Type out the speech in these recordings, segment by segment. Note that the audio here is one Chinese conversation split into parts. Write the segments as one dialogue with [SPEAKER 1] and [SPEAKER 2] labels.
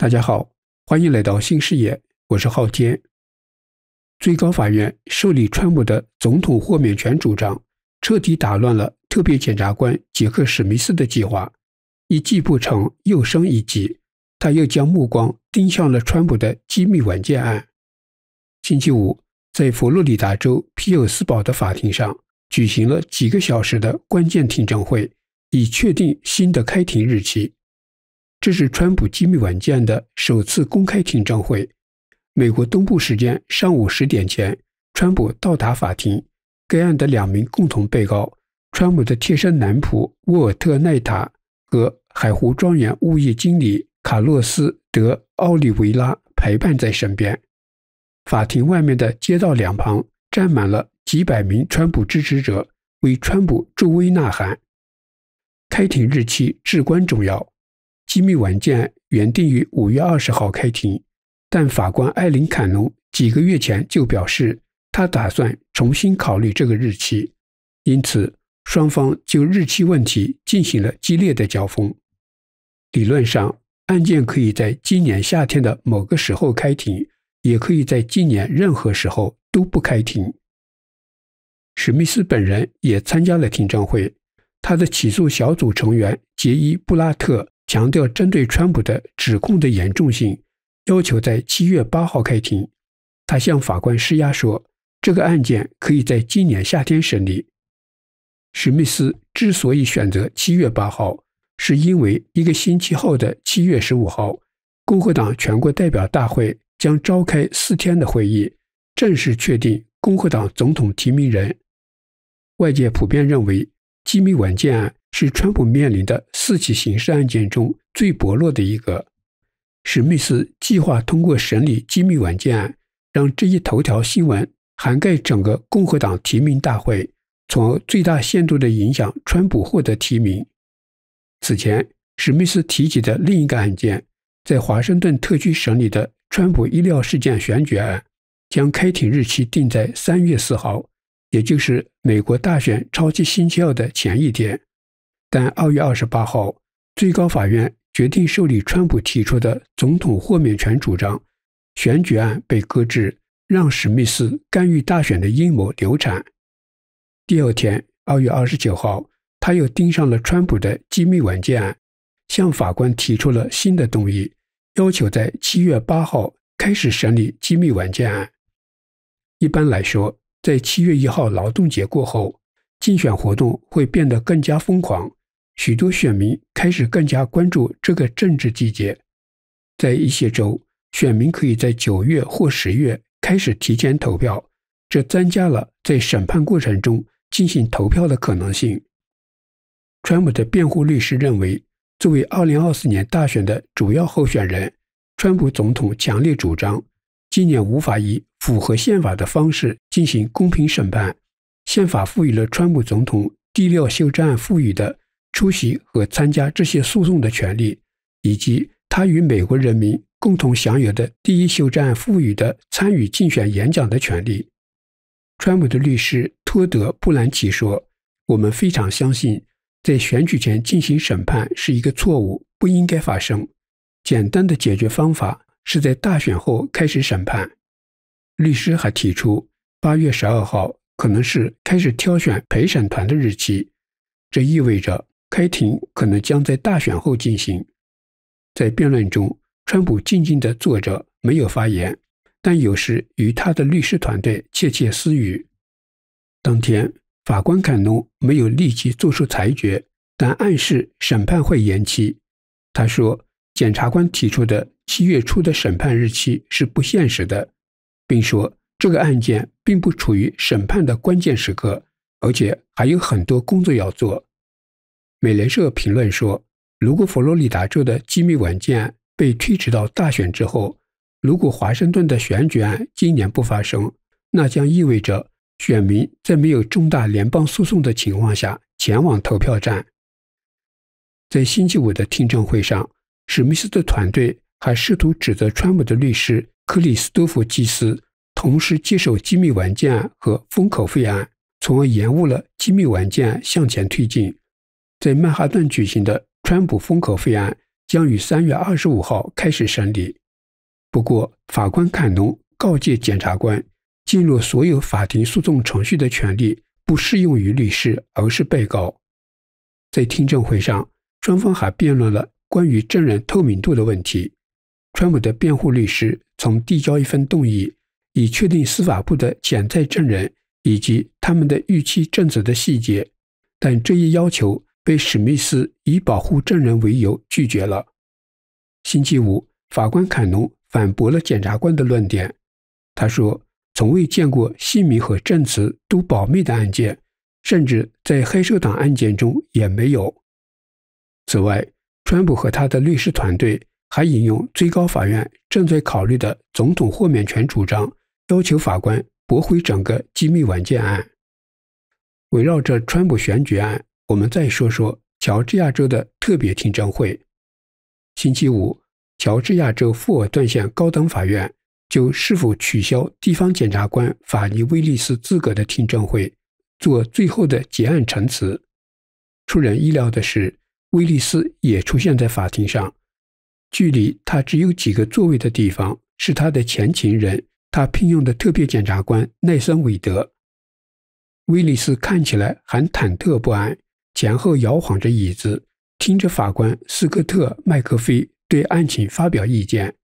[SPEAKER 1] 大家好，欢迎来到新视野，我是浩坚。最高法院受理川普的总统豁免权主张，彻底打乱了特别检察官杰克史密斯的计划。一计不成，又生一计，他又将目光盯向了川普的机密文件案。星期五，在佛罗里达州皮尔斯堡的法庭上举行了几个小时的关键听证会，以确定新的开庭日期。这是川普机密文件的首次公开听证会。美国东部时间上午十点前，川普到达法庭。该案的两名共同被告，川普的贴身男仆沃尔特奈塔和海湖庄园物业经理卡洛斯德奥利维拉陪伴在身边。法庭外面的街道两旁站满了几百名川普支持者，为川普助威呐喊。开庭日期至关重要。机密文件原定于五月二十号开庭，但法官艾琳·坎农几个月前就表示，他打算重新考虑这个日期。因此，双方就日期问题进行了激烈的交锋。理论上，案件可以在今年夏天的某个时候开庭，也可以在今年任何时候都不开庭。史密斯本人也参加了听证会，他的起诉小组成员杰伊·布拉特。强调针对川普的指控的严重性，要求在七月八号开庭。他向法官施压说，这个案件可以在今年夏天审理。史密斯之所以选择七月八号，是因为一个星期后的七月十五号，共和党全国代表大会将召开四天的会议，正式确定共和党总统提名人。外界普遍认为，机密文件案。是川普面临的四起刑事案件中最薄弱的一个。史密斯计划通过审理机密文件案，让这一头条新闻涵盖整个共和党提名大会，从而最大限度的影响川普获得提名。此前，史密斯提及的另一个案件，在华盛顿特区审理的川普医疗事件选举案，将开庭日期定在三月四号，也就是美国大选超级星期二的前一天。但二月二十八号，最高法院决定受理川普提出的总统豁免权主张，选举案被搁置，让史密斯干预大选的阴谋流产。第二天，二月二十九号，他又盯上了川普的机密文件案，向法官提出了新的动议，要求在七月八号开始审理机密文件案。一般来说，在七月一号劳动节过后，竞选活动会变得更加疯狂。许多选民开始更加关注这个政治季节。在一些州，选民可以在九月或十月开始提前投票，这增加了在审判过程中进行投票的可能性。川普的辩护律师认为，作为2024年大选的主要候选人，川普总统强烈主张，今年无法以符合宪法的方式进行公平审判。宪法赋予了川普总统《六修休战》赋予的。出席和参加这些诉讼的权利，以及他与美国人民共同享有的第一修正案赋予的参与竞选演讲的权利。川普的律师托德·布兰奇说：“我们非常相信，在选举前进行审判是一个错误，不应该发生。简单的解决方法是在大选后开始审判。”律师还提出，八月十二号可能是开始挑选陪审团的日期，这意味着。开庭可能将在大选后进行。在辩论中，川普静静地坐着，没有发言，但有时与他的律师团队窃窃私语。当天，法官坎农没有立即作出裁决，但暗示审判会延期。他说：“检察官提出的七月初的审判日期是不现实的，并说这个案件并不处于审判的关键时刻，而且还有很多工作要做。”美联社评论说：“如果佛罗里达州的机密文件被推迟到大选之后，如果华盛顿的选举案今年不发生，那将意味着选民在没有重大联邦诉讼的情况下前往投票站。”在星期五的听证会上，史密斯的团队还试图指责川普的律师克里斯多夫·基斯同时接手机密文件案和封口费案，从而延误了机密文件案向前推进。在曼哈顿举行的川普封口费案将于三月二十五号开始审理。不过，法官坎农告诫检察官，进入所有法庭诉讼程序的权利不适用于律师，而是被告。在听证会上，双方还辩论了关于证人透明度的问题。川普的辩护律师从递交一份动议，以确定司法部的潜在证人以及他们的预期证词的细节，但这一要求。被史密斯以保护证人为由拒绝了。星期五，法官坎农反驳了检察官的论点。他说：“从未见过姓名和证词都保密的案件，甚至在黑手党案件中也没有。”此外，川普和他的律师团队还引用最高法院正在考虑的总统豁免权主张，要求法官驳回整个机密文件案。围绕着川普选举案。我们再说说乔治亚州的特别听证会。星期五，乔治亚州富尔顿县高等法院就是否取消地方检察官法尼·威利斯资格的听证会做最后的结案陈词。出人意料的是，威利斯也出现在法庭上。距离他只有几个座位的地方是他的前情人，他聘用的特别检察官奈森·韦德。威利斯看起来还忐忑不安。前后摇晃着椅子，听着法官斯科特·麦克菲对案情发表意见。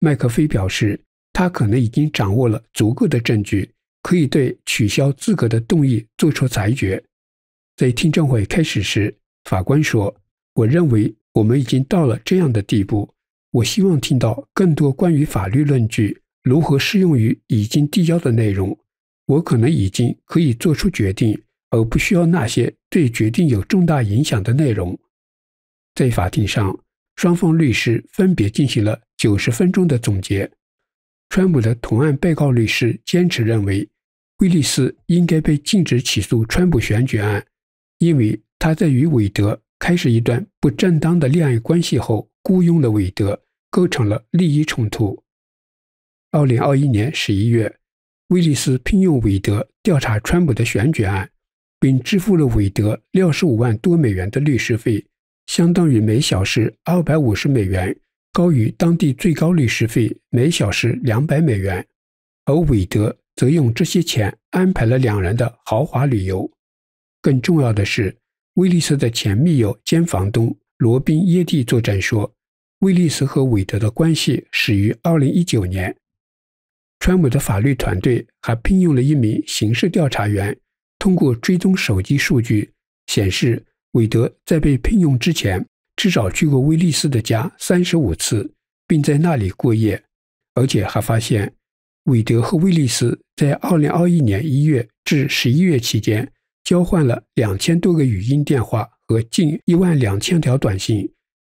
[SPEAKER 1] 麦克菲表示，他可能已经掌握了足够的证据，可以对取消资格的动议作出裁决。在听证会开始时，法官说：“我认为我们已经到了这样的地步，我希望听到更多关于法律论据如何适用于已经递交的内容。我可能已经可以做出决定。”而不需要那些对决定有重大影响的内容。在法庭上，双方律师分别进行了九十分钟的总结。川普的同案被告律师坚持认为，威利斯应该被禁止起诉川普选举案，因为他在与韦德开始一段不正当的恋爱关系后，雇佣了韦德，构成了利益冲突。二零二一年十一月，威利斯聘用韦德调查川普的选举案。并支付了韦德六十五万多美元的律师费，相当于每小时二百五十美元，高于当地最高律师费每小时两百美元。而韦德则用这些钱安排了两人的豪华旅游。更重要的是，威利斯的前密友兼房东罗宾·耶蒂作战说，威利斯和韦德的关系始于二零一九年。川普的法律团队还聘用了一名刑事调查员。通过追踪手机数据，显示韦德在被聘用之前至少去过威利斯的家三十五次，并在那里过夜。而且还发现，韦德和威利斯在二零二一年一月至十一月期间交换了两千多个语音电话和近一万两千条短信，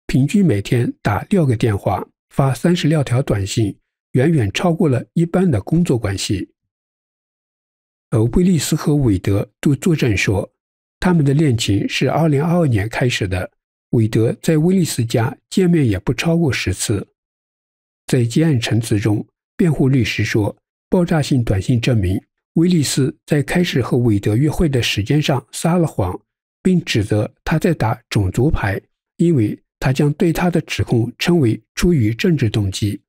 [SPEAKER 1] 平均每天打六个电话、发三十六条短信，远远超过了一般的工作关系。而威利斯和韦德都作证说，他们的恋情是2022年开始的。韦德在威利斯家见面也不超过十次。在结案陈词中，辩护律师说，爆炸性短信证明威利斯在开始和韦德约会的时间上撒了谎，并指责他在打种族牌，因为他将对他的指控称为出于政治动机。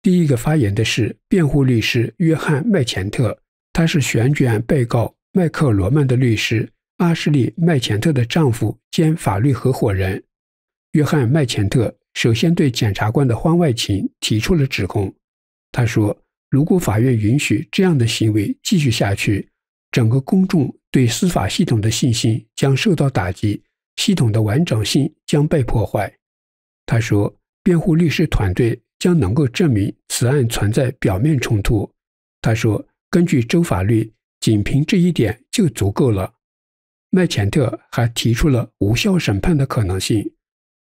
[SPEAKER 1] 第一个发言的是辩护律师约翰麦钱特。他是选举案被告麦克罗曼的律师，阿什利·麦钱特的丈夫兼法律合伙人约翰·麦钱特首先对检察官的婚外情提出了指控。他说：“如果法院允许这样的行为继续下去，整个公众对司法系统的信心将受到打击，系统的完整性将被破坏。”他说：“辩护律师团队将能够证明此案存在表面冲突。”他说。根据州法律，仅凭这一点就足够了。麦钱特还提出了无效审判的可能性，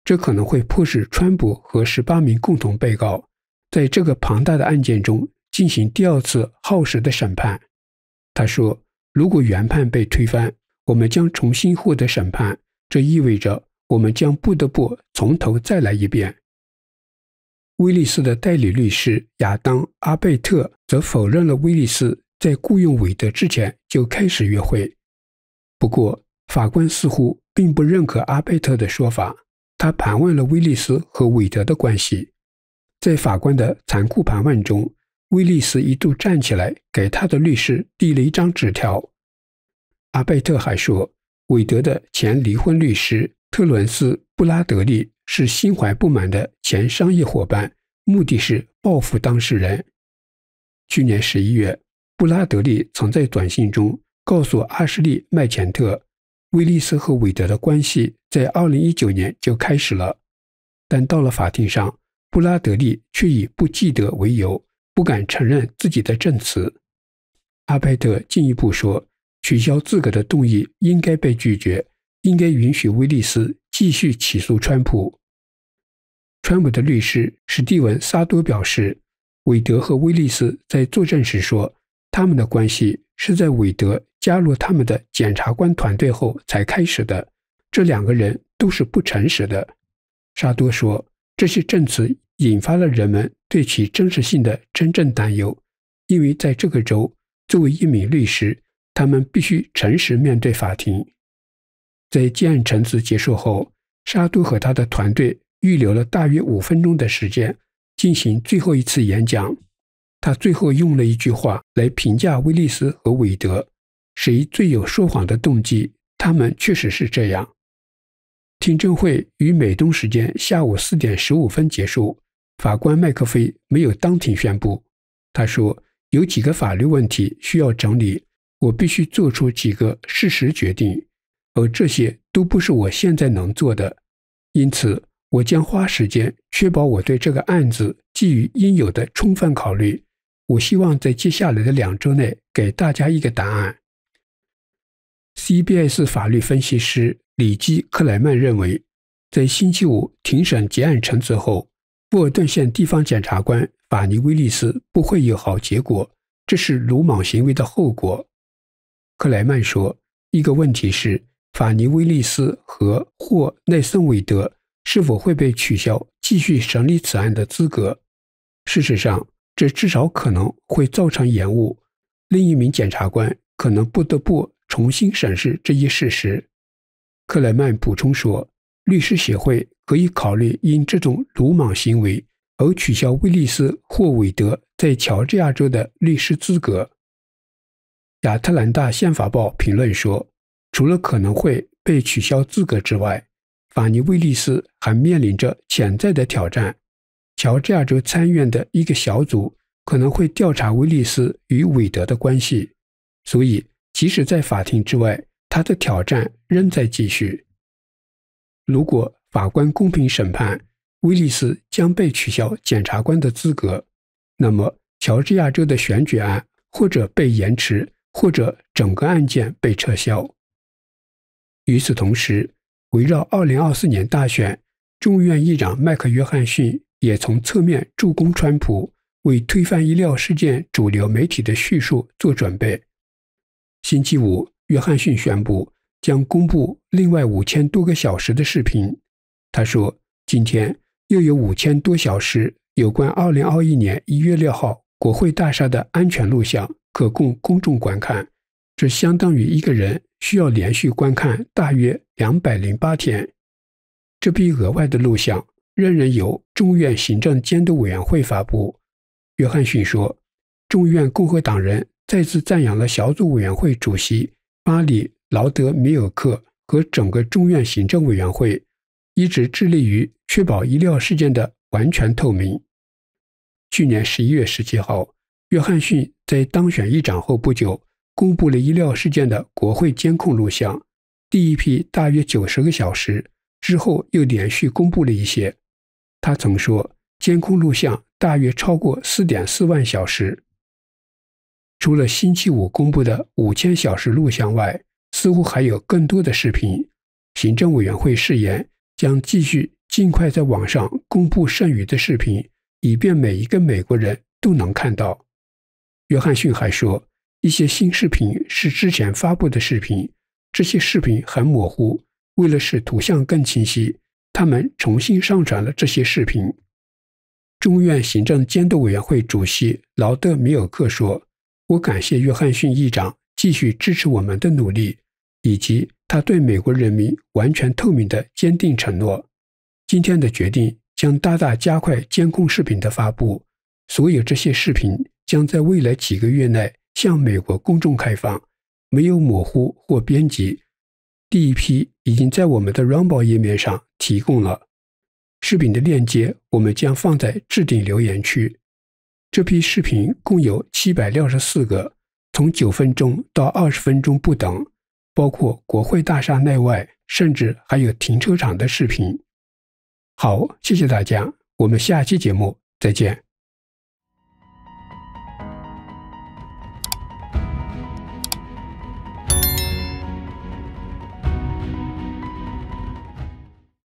[SPEAKER 1] 这可能会迫使川普和十八名共同被告在这个庞大的案件中进行第二次耗时的审判。他说：“如果原判被推翻，我们将重新获得审判，这意味着我们将不得不从头再来一遍。”威利斯的代理律师亚当·阿贝特则否认了威利斯在雇佣韦德之前就开始约会。不过，法官似乎并不认可阿贝特的说法。他盘问了威利斯和韦德的关系。在法官的残酷盘问中，威利斯一度站起来给他的律师递了一张纸条。阿贝特还说，韦德的前离婚律师特伦斯·布拉德利。是心怀不满的前商业伙伴，目的是报复当事人。去年十一月，布拉德利曾在短信中告诉阿什利·麦钱特，威利斯和韦德的关系在二零一九年就开始了。但到了法庭上，布拉德利却以不记得为由，不敢承认自己的证词。阿派特进一步说，取消资格的动议应该被拒绝，应该允许威利斯继续起诉川普。川普的律师史蒂文·萨多表示，韦德和威利斯在作证时说，他们的关系是在韦德加入他们的检察官团队后才开始的。这两个人都是不诚实的，沙多说，这些证词引发了人们对其真实性的真正担忧，因为在这个州，作为一名律师，他们必须诚实面对法庭。在建陈词结束后，沙多和他的团队。预留了大约五分钟的时间进行最后一次演讲。他最后用了一句话来评价威利斯和韦德，谁最有说谎的动机？他们确实是这样。听证会于美东时间下午四点十五分结束。法官麦克菲没有当庭宣布。他说：“有几个法律问题需要整理，我必须做出几个事实决定，而这些都不是我现在能做的。”因此。我将花时间确保我对这个案子给予应有的充分考虑。我希望在接下来的两周内给大家一个答案。CBS 法律分析师里基·克莱曼认为，在星期五庭审结案陈词后，布尔顿县地方检察官法尼·威利斯不会有好结果。这是鲁莽行为的后果。克莱曼说：“一个问题是，法尼·威利斯和霍奈森韦德。”是否会被取消继续审理此案的资格？事实上，这至少可能会造成延误。另一名检察官可能不得不重新审视这一事实。克莱曼补充说：“律师协会可以考虑因这种鲁莽行为而取消威利斯或韦德在乔治亚州的律师资格。”亚特兰大宪法报评论说：“除了可能会被取消资格之外。”法尼·威利斯还面临着潜在的挑战。乔治亚州参议院的一个小组可能会调查威利斯与韦德的关系，所以即使在法庭之外，他的挑战仍在继续。如果法官公平审判，威利斯将被取消检察官的资格，那么乔治亚州的选举案或者被延迟，或者整个案件被撤销。与此同时。围绕2024年大选，众议院议长麦克·约翰逊也从侧面助攻川普，为推翻医疗事件主流媒体的叙述做准备。星期五，约翰逊宣布将公布另外五千多个小时的视频。他说：“今天又有五千多小时有关2021年1月6号国会大厦的安全录像可供公众观看，这相当于一个人。”需要连续观看大约两百零八天，这批额外的录像仍然由众院行政监督委员会发布。约翰逊说，众院共和党人再次赞扬了小组委员会主席巴里·劳德·米尔克和整个众院行政委员会，一直致力于确保医疗事件的完全透明。去年十一月十七号，约翰逊在当选议长后不久。公布了医疗事件的国会监控录像，第一批大约九十个小时之后，又连续公布了一些。他曾说，监控录像大约超过四点四万小时。除了星期五公布的五千小时录像外，似乎还有更多的视频。行政委员会誓言将继续尽快在网上公布剩余的视频，以便每一个美国人都能看到。约翰逊还说。一些新视频是之前发布的视频，这些视频很模糊。为了使图像更清晰，他们重新上传了这些视频。中院行政监督委员会主席劳德米尔克说：“我感谢约翰逊议长继续支持我们的努力，以及他对美国人民完全透明的坚定承诺。今天的决定将大大加快监控视频的发布。所有这些视频将在未来几个月内。”向美国公众开放，没有模糊或编辑。第一批已经在我们的 Rumble 页面上提供了视频的链接，我们将放在置顶留言区。这批视频共有七百六十四个，从九分钟到二十分钟不等，包括国会大厦内外，甚至还有停车场的视频。好，谢谢大家，我们下期节目再见。